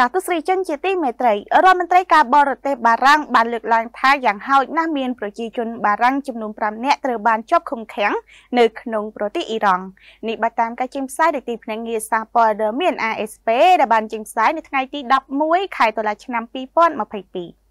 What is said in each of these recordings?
ចាស់ទស្សនីជនជាទីមេត្រីរដ្ឋមន្ត្រីការបរទេសបារាំងបានលើកឡើងថាយ៉ាងហោចណាស់មានប្រជាជនបារាំងចំនួន5នាក់ត្រូវបានជាប់ឃុំឃាំងនៅក្នុងប្រទេសអ៊ីរ៉ង់នេះបើតាមការចេញផ្សាយដោយទីភ្នាក់ងារសារព័ត៌មាន AFP ដែលបានចេញផ្សាយនៅថ្ងៃទី11ខែតុលាឆ្នាំ2022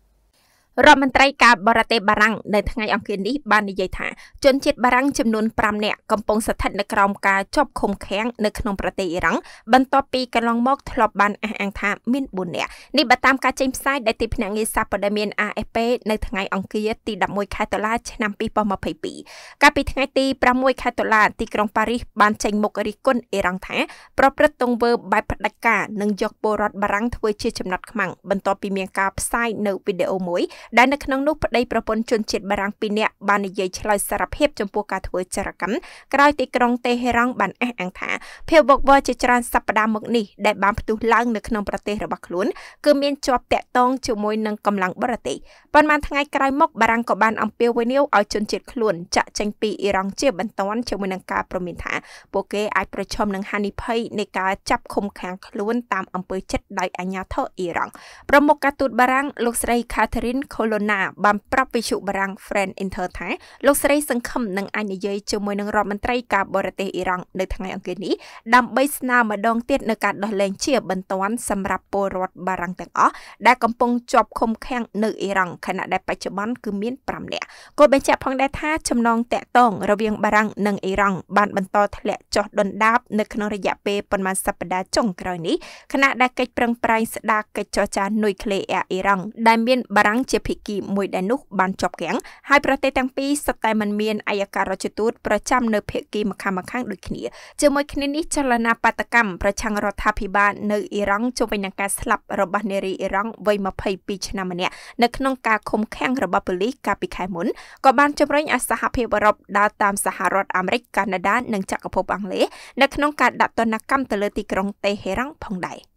រដ្ឋមន្ត្រីការបរទេសបារាំងនៅថ្ងៃអង្គារនេះបាននិយាយថាជនជាតិបារាំងចំនួន5នាក់កំពុងស្ថិតនៅក្រោមការជាប់ឃុំឃាំងនៅក្នុងប្រទេសអ៊ីរ៉ង់បន្ទាប់ពីកន្លងមកធ្លាប់បានអះអាងថាមាន4នាក់នេះបើតាមការចេញផ្សាយដែលទីភ្នាក់ងារសារព័ត៌មាន AFP នៅថ្ងៃអង្គារទី11ខែតុលា ឆ្នាំ2022កាលពីថ្ងៃទី6ខែតុលា ទីក្រុងប៉ារីសបានចេញមុខរិះគន់អ៊ីរ៉ង់ថា ប្រព្រឹត្តទង្វើបែបផ្ដាច់ការនិងយកពលរដ្ឋបារាំងធ្វើជាចំណត់ខ្មាំងបន្ទាប់ពីមានការផ្សាយនៅវីដេអូមួយដែលនៅក្នុងនោះប្តីប្រពន្ធជនជាតិបារាំងពីរនាក់បាននិយាយឆ្លើយសារភាពចំពោះការធ្វើចរកម្មក្រោយទីក្រុងតេហេរ៉ង់បានអះអាងថាភាពវឹកវរជាច្រើនសប្តាហ៍មកនេះដែលបានផ្ទុះឡើងនៅក្នុងប្រទេសរបស់ខ្លួនគឺមានជាប់តាក់ទងជាមួយនឹងកម្លាំងបរទេសប៉ុន្មានថ្ងៃក្រោយមកបារាំងក៏បានអំពាវនាវឲ្យជនជាតិខ្លួនចាក់ចេញពីអ៊ីរ៉ង់ជាបន្ទាន់ជាមួយនឹងការប្រមានថាពួកគេអាចប្រឈមនឹងហានិភ័យនៃការចាប់ឃុំខាំងខ្លួនតាមអំពើចិត្តដោយអាជ្ញាធរអ៊ីរ៉ង់ប្រមុខការទូតបារាំងលោកស្រី Catherine Colonna បានប្រាប់វិទ្យុបារាំង France Inter ថាលោកស្រីសង្ឃឹមនឹងអាចនិយាយជាមួយនឹងរដ្ឋមន្ត្រីការបរទេសអ៊ីរ៉ង់នៅថ្ងៃអង្គារនេះដើម្បីស្នើម្ដងទៀតនៅការដោះលែងជាបន្ទាន់សម្រាប់ពលរដ្ឋបារាំងទាំងអស់ដែលកំពុងជាប់ឃុំឃាំងនៅអ៊ីរ៉ង់ខណៈដែលបច្ចុប្បន្នគឺមាន5នាក់ក៏បញ្ជាក់ផងដែរថាចំណងតាក់ទងរវាងបារាំងនិងអ៊ីរ៉ង់បានបន្តធ្លាក់ចុះដុនដាបនៅក្នុងរយៈពេលប្រមាណសប្តាហ៍ចុងក្រោយនេះខណៈដែលកិច្ចប្រឹងប្រែងស្ដារកិច្ចចរចានុយក្លេអ៊ែរអ៊ីរ៉ង់ដែលមានបារាំងជាភាគីមួយដែរនោះបានជាប់គាំងហើយប្រទេសទាំងពីរសុទ្ធតែមិនមានអាយការដ្ឋទូតប្រចាំនៅភាគីម្ខាងម្ខាងដូចគ្នាជាមួយគ្នានេះចលនាបាតកម្មប្រឆាំងរដ្ឋាភិបាលនៅអ៊ីរ៉ង់ជុំវិញនឹងការស្លាប់របស់នារីអ៊ីរ៉ង់វ័យ22ឆ្នាំម្នាក់នៅក្នុងការឃុំឃាំងរបស់ប៉ូលីសកាលពីខែមុនក៏បានជំរុញឲ្យសហភាពអឺរ៉ុបដើរតាមសហរដ្ឋអាមេរិកកាណាដា និងចក្រភពអង់គ្លេសនៅក្នុងការដាក់ទណ្ឌកម្មទៅលើទីក្រុងតេហេរ៉ង់ផងដែរ។